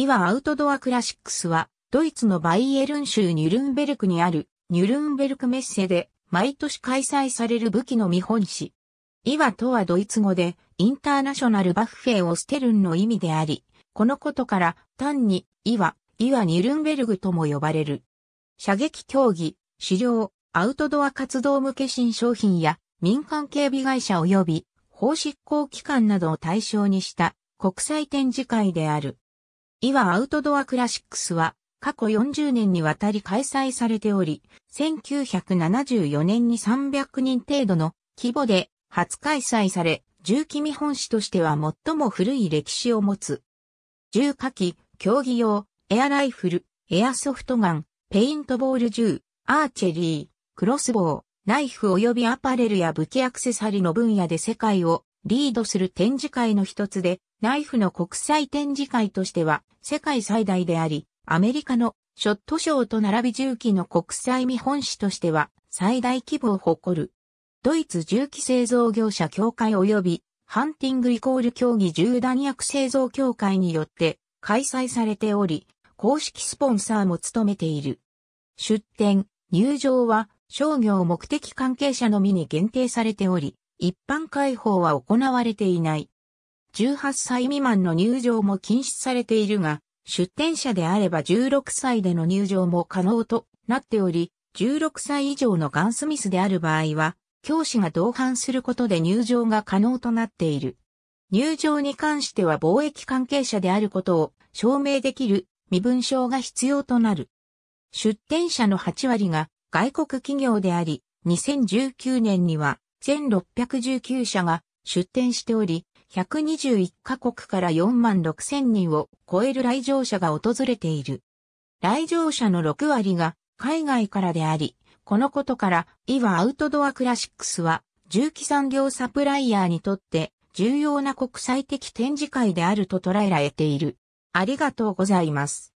イワアウトドアクラシックスは、ドイツのバイエルン州ニュルンベルクにある、ニュルンベルクメッセで、毎年開催される武器の見本市。イワとはドイツ語で、インターナショナルバッフェを捨てるんの意味であり、このことから、単に、イワ、イワニュルンベルグとも呼ばれる。射撃競技、狩猟、アウトドア活動向け新商品や、民間警備会社及び、法執行機関などを対象にした、国際展示会である。岩アウトドアクラシックスは過去40年にわたり開催されており、1974年に300人程度の規模で初開催され、重機見本市としては最も古い歴史を持つ。重火器、競技用、エアライフル、エアソフトガン、ペイントボール銃、アーチェリー、クロスボウ、ナイフ及びアパレルや武器アクセサリの分野で世界をリードする展示会の一つで、ナイフの国際展示会としては世界最大であり、アメリカのショットショーと並び銃器の国際見本市としては最大規模を誇る。ドイツ銃器製造業者協会及びハンティングイコール競技銃弾薬製造協会によって開催されており、公式スポンサーも務めている。出展、入場は商業目的関係者のみに限定されており、一般開放は行われていない。18歳未満の入場も禁止されているが、出店者であれば16歳での入場も可能となっており、16歳以上のガンスミスである場合は、教師が同伴することで入場が可能となっている。入場に関しては貿易関係者であることを証明できる身分証が必要となる。出店者の8割が外国企業であり、2019年には1619社が出店しており、121カ国から4万6千人を超える来場者が訪れている。来場者の6割が海外からであり、このことから、イワアウトドアクラシックスは、重機産業サプライヤーにとって重要な国際的展示会であると捉えられている。ありがとうございます。